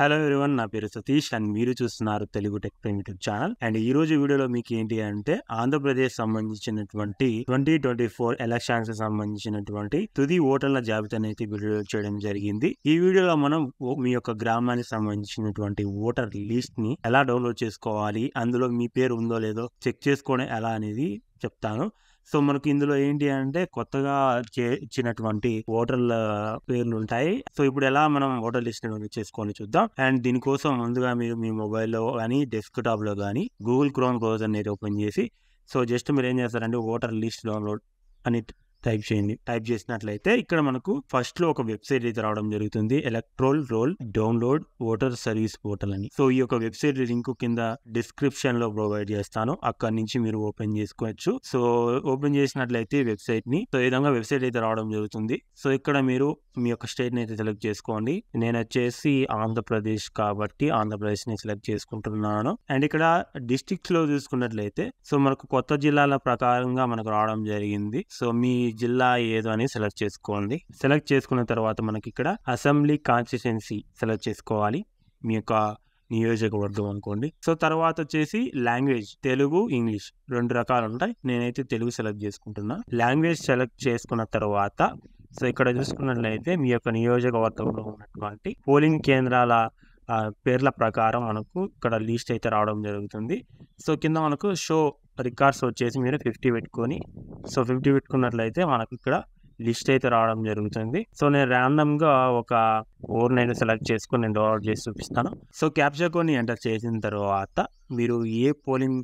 hello everyone నా పేరు Satish and మీరు చూస్తున్నారు Telugu tech YouTube channel and ఈ రోజు వీడియోలో మీకు ఏంటి అంటే ఆంధ్రప్రదేశ్ సంబంధించినటువంటి ట్వంటీ ట్వంటీ ఫోర్ ఎలక్షన్స్ సంబంధించినటువంటి తుది ఓటర్ల జాబితాను అయితే వీడియో చేయడం జరిగింది ఈ వీడియోలో మనం మీ యొక్క గ్రామానికి సంబంధించినటువంటి ఓటర్ లిస్ట్ ని ఎలా డౌన్లోడ్ చేసుకోవాలి అందులో మీ పేరు ఉందో లేదో చెక్ చేసుకొని ఎలా అనేది చెప్తాను సో మనకి ఇందులో ఏంటి అంటే కొత్తగా చేసినటువంటి ఓటర్ల పేర్లు ఉంటాయి సో ఇప్పుడు ఎలా మనం ఓటర్ లిస్ట్ చేసుకొని చూద్దాం అండ్ దీనికోసం ముందుగా మీరు మీ మొబైల్లో కానీ డెస్క్టాప్లో కానీ గూగుల్ క్రోమ్ బ్రౌజర్ అనేది ఓపెన్ చేసి సో జస్ట్ మీరు ఏం చేస్తారంటే ఓటర్ లిస్ట్ డౌన్లోడ్ అని టైప్ చేయండి టైప్ చేసినట్లయితే ఇక్కడ మనకు ఫస్ట్ లో ఒక వెబ్సైట్ అయితే రావడం జరుగుతుంది electoral roll download voter service portal అని సో ఈ యొక్క వెబ్సైట్ లింక్ కింద డిస్క్రిప్షన్ లో ప్రొవైడ్ చేస్తాను అక్కడ నుంచి మీరు ఓపెన్ చేసుకోవచ్చు సో ఓపెన్ చేసినట్లయితే వెబ్సైట్ ని సో ఈ విధంగా వెబ్సైట్ అయితే రావడం జరుగుతుంది సో ఇక్కడ మీరు మీ యొక్క స్టేట్ ని అయితే సెలెక్ట్ చేసుకోండి నేను వచ్చేసి ఆంధ్రప్రదేశ్ కాబట్టి ఆంధ్రప్రదేశ్ ని సెలెక్ట్ చేసుకుంటున్నాను అండ్ ఇక్కడ డిస్ట్రిక్ట్స్ లో చూసుకున్నట్లయితే సో మనకు కొత్త జిల్లాల ప్రకారంగా మనకు రావడం జరిగింది సో మీ జిల్లా ఏదో అని సెలెక్ట్ చేసుకోండి సెలెక్ట్ చేసుకున్న తర్వాత మనకి ఇక్కడ అసెంబ్లీ కాన్స్టిట్యున్సీ సెలెక్ట్ చేసుకోవాలి మీ యొక్క నియోజకవర్గం అనుకోండి సో తర్వాత వచ్చేసి లాంగ్వేజ్ తెలుగు ఇంగ్లీష్ రెండు రకాలు ఉంటాయి నేనైతే తెలుగు సెలెక్ట్ చేసుకుంటున్నా లాంగ్వేజ్ సెలెక్ట్ చేసుకున్న తర్వాత సో ఇక్కడ చూసుకున్నట్లయితే మీ యొక్క నియోజకవర్గంలో ఉన్నటువంటి పోలింగ్ కేంద్రాల పేర్ల ప్రకారం మనకు ఇక్కడ లిస్ట్ అయితే రావడం జరుగుతుంది సో కింద మనకు షో రికార్డ్స్ వచ్చేసి మీరు ఫిఫ్టీ పెట్టుకొని సో ఫిఫ్టీ పెట్టుకున్నట్లయితే మనకు ఇక్కడ లిస్ట్ అయితే రావడం జరుగుతుంది సో నేను ర్యాండమ్గా ఒక ఓర్ నేను సెలెక్ట్ చేసుకుని నేను డౌన్లోడ్ చేసి చూపిస్తాను సో క్యాప్చర్ కోడ్ని ఎంటర్ చేసిన తర్వాత మీరు ఏ పోలింగ్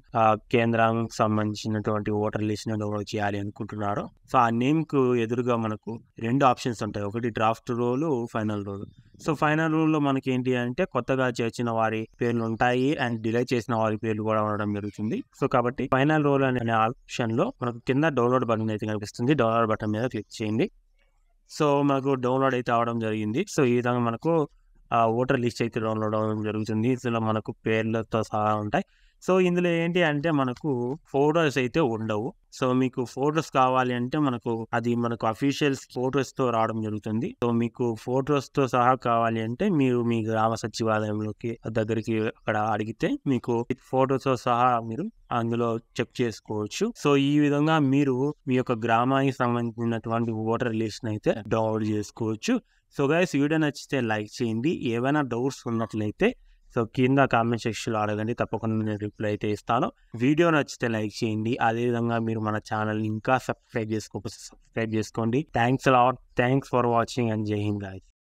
కేంద్రానికి సంబంధించినటువంటి ఓటర్ లిస్ట్ని డౌన్లోడ్ చేయాలి అనుకుంటున్నారో సో ఆ నేమ్కు ఎదురుగా మనకు రెండు ఆప్షన్స్ ఉంటాయి ఒకటి draft roll final roll so final రూల్లో మనకి ఏంటి అంటే కొత్తగా చేర్చిన వారి పేర్లు ఉంటాయి అండ్ డిలే చేసిన వారి పేర్లు కూడా ఉండడం జరుగుతుంది సో కాబట్టి ఫైనల్ రోల్ అనే ఆప్షన్ లో మనకు కింద డౌన్లోడ్ బటన్ అయితే కనిపిస్తుంది డౌన్లోడ్ బటన్ మీద క్లిక్ చేయండి సో మనకు డౌన్లోడ్ అయితే అవడం జరిగింది సో ఈ విధంగా మనకు ఓటర్ లిస్ట్ అయితే డౌన్లోడ్ అవ్వడం జరుగుతుంది ఇందులో మనకు పేర్లతో సహా ఉంటాయి సో ఇందులో ఏంటి అంటే మనకు ఫోటోస్ అయితే ఉండవు సో మీకు ఫోటోస్ కావాలి అంటే మనకు అది మనకు అఫీషియల్స్ ఫోటోస్తో రావడం జరుగుతుంది సో మీకు ఫోటోస్తో సహా కావాలి అంటే మీరు మీ గ్రామ సచివాలయంలోకి దగ్గరికి అక్కడ అడిగితే మీకు ఫోటోస్తో సహా మీరు అందులో చెక్ చేసుకోవచ్చు సో ఈ విధంగా మీరు మీ యొక్క గ్రామానికి సంబంధించినటువంటి ఓటర్ లిస్ట్ అయితే డౌన్లోడ్ చేసుకోవచ్చు సో గైస్ వీడియో నచ్చితే లైక్ చేయండి ఏవైనా డౌట్స్ ఉన్నట్లయితే సో కింద కామెంట్ సెక్షన్లో అడగండి తప్పకుండా నేను రిప్లై అయితే ఇస్తాను వీడియో నచ్చితే లైక్ చేయండి అదేవిధంగా మీరు మన ఛానల్ ఇంకా సబ్స్క్రైబ్ చేసుకోకపోతే సబ్స్క్రైబ్ చేసుకోండి thanks lot thanks for watching and జై హింద్